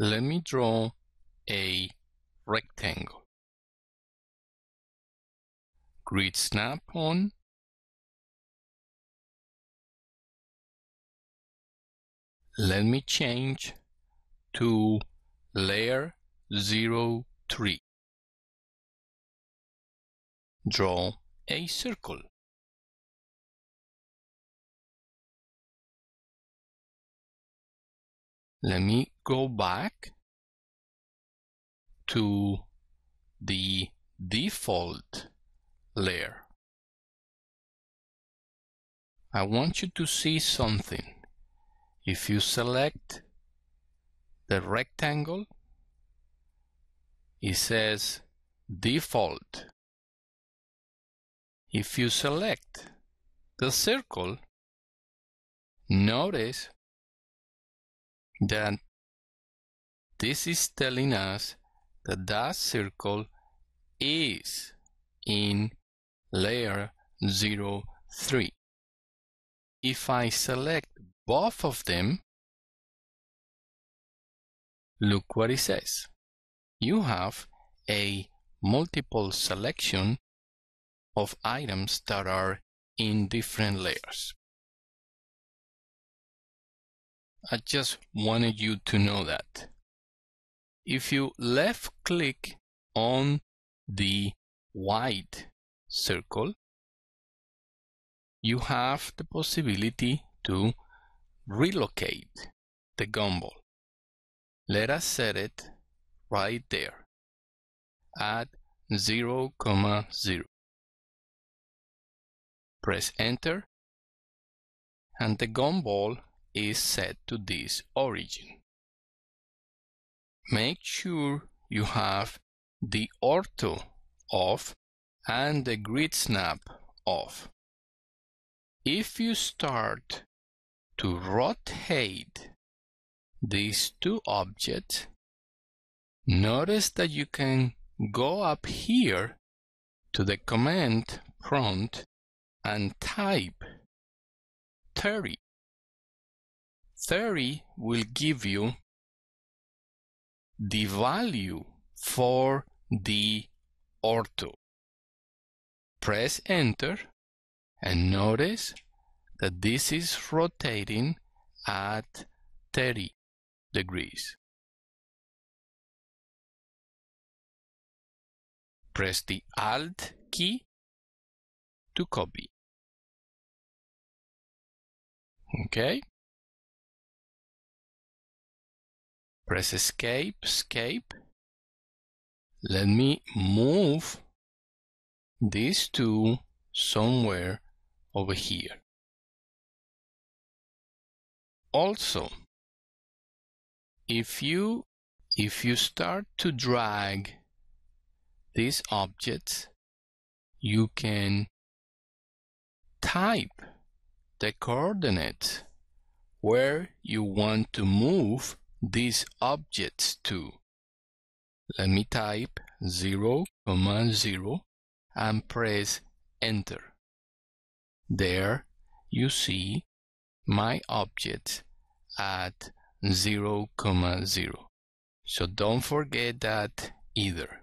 Let me draw a rectangle. Grid snap on. Let me change to layer 03. Draw a circle. Let me go back to the default layer. I want you to see something. If you select the rectangle, it says default. If you select the circle, notice that this is telling us that that circle is in layer 3. If I select both of them, look what it says. You have a multiple selection of items that are in different layers. I just wanted you to know that if you left click on the white circle, you have the possibility to relocate the gumball. Let us set it right there at 0, 0. Press enter and the gumball is set to this origin make sure you have the ortho off and the grid snap off. If you start to rotate these two objects, notice that you can go up here to the command prompt and type 30. 30 will give you the value for the ortho. Press enter and notice that this is rotating at 30 degrees. Press the Alt key to copy. Okay. Press escape, escape. Let me move these two somewhere over here. Also, if you if you start to drag these objects, you can type the coordinates where you want to move these objects to. Let me type 0, comma 0 and press enter. There you see my objects at 0, comma 0. So don't forget that either.